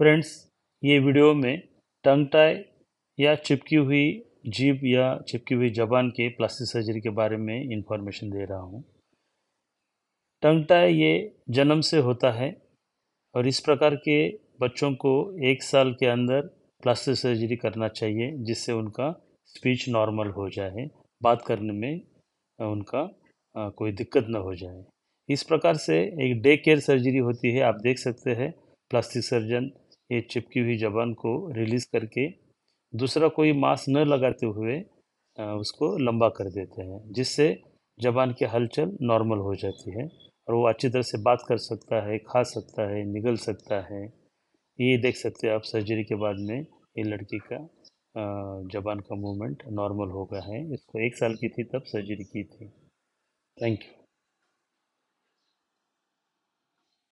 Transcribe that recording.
friends ये video में टंग tie या चिपकी हुई जीभ या चिपकी हुई जबान के प्लास्टिक सर्जरी के बारे में इंफॉर्मेशन दे रहा हूँ टंग टाई ये जन्म से होता है और इस प्रकार के बच्चों को एक साल के अंदर प्लास्टिक सर्जरी करना चाहिए जिससे उनका स्पीच नॉर्मल हो जाए बात करने में उनका कोई दिक्कत न हो जाए इस प्रकार से एक डे केयर सर्जरी होती है आप देख सकते हैं प्लास्टिक सर्जन ये चिपकी हुई जबान को रिलीज़ करके दूसरा कोई मांस न लगाते हुए उसको लंबा कर देते हैं जिससे जबान की हलचल नॉर्मल हो जाती है और वो अच्छी तरह से बात कर सकता है खा सकता है निगल सकता है ये देख सकते हैं आप सर्जरी के बाद में ये लड़की का जबान का मूवमेंट नॉर्मल हो गया है इसको एक साल की थी तब सर्जरी की थी थैंक यू